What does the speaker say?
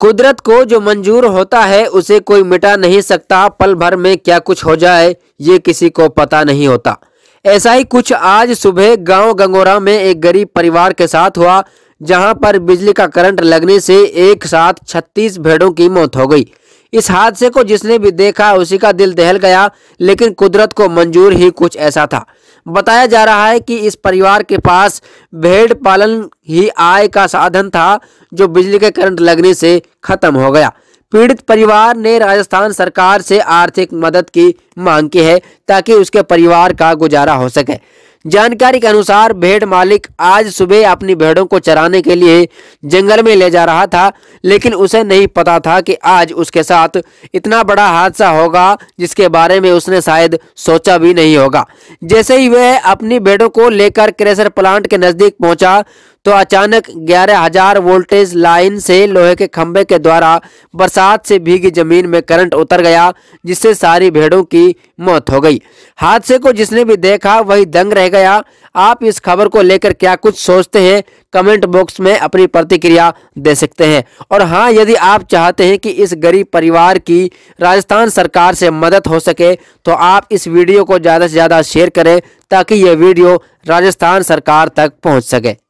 कुदरत को जो मंजूर होता है उसे कोई मिटा नहीं सकता पल भर में क्या कुछ हो जाए ये किसी को पता नहीं होता ऐसा ही कुछ आज सुबह गांव गंगोरा में एक गरीब परिवार के साथ हुआ जहां पर बिजली का करंट लगने से एक साथ 36 भेड़ों की मौत हो गई इस हादसे को जिसने भी देखा उसी का दिल दहल गया लेकिन कुदरत को मंजूर ही कुछ ऐसा था बताया जा रहा है कि इस परिवार के पास भेड़ पालन ही आय का साधन था जो बिजली के करंट लगने से खत्म हो गया पीड़ित परिवार ने राजस्थान सरकार से आर्थिक मदद की मांग की है ताकि उसके परिवार का गुजारा हो सके जानकारी के अनुसार भेड़ मालिक आज सुबह अपनी भेड़ों को चराने के लिए जंगल में ले जा रहा था लेकिन उसे नहीं पता था कि आज उसके साथ इतना बड़ा हादसा होगा जिसके बारे में उसने शायद सोचा भी नहीं होगा जैसे ही वह अपनी भेड़ों को लेकर क्रेशर प्लांट के नज़दीक पहुंचा तो अचानक ग्यारह हजार वोल्टेज लाइन से लोहे के खंभे के द्वारा बरसात से भीगी जमीन में करंट उतर गया जिससे सारी भेड़ों की मौत हो गई हादसे को जिसने भी देखा वही दंग रह गया आप इस खबर को लेकर क्या कुछ सोचते हैं कमेंट बॉक्स में अपनी प्रतिक्रिया दे सकते हैं और हाँ यदि आप चाहते हैं कि इस गरीब परिवार की राजस्थान सरकार से मदद हो सके तो आप इस वीडियो को ज़्यादा से ज़्यादा शेयर करें ताकि यह वीडियो राजस्थान सरकार तक पहुँच सके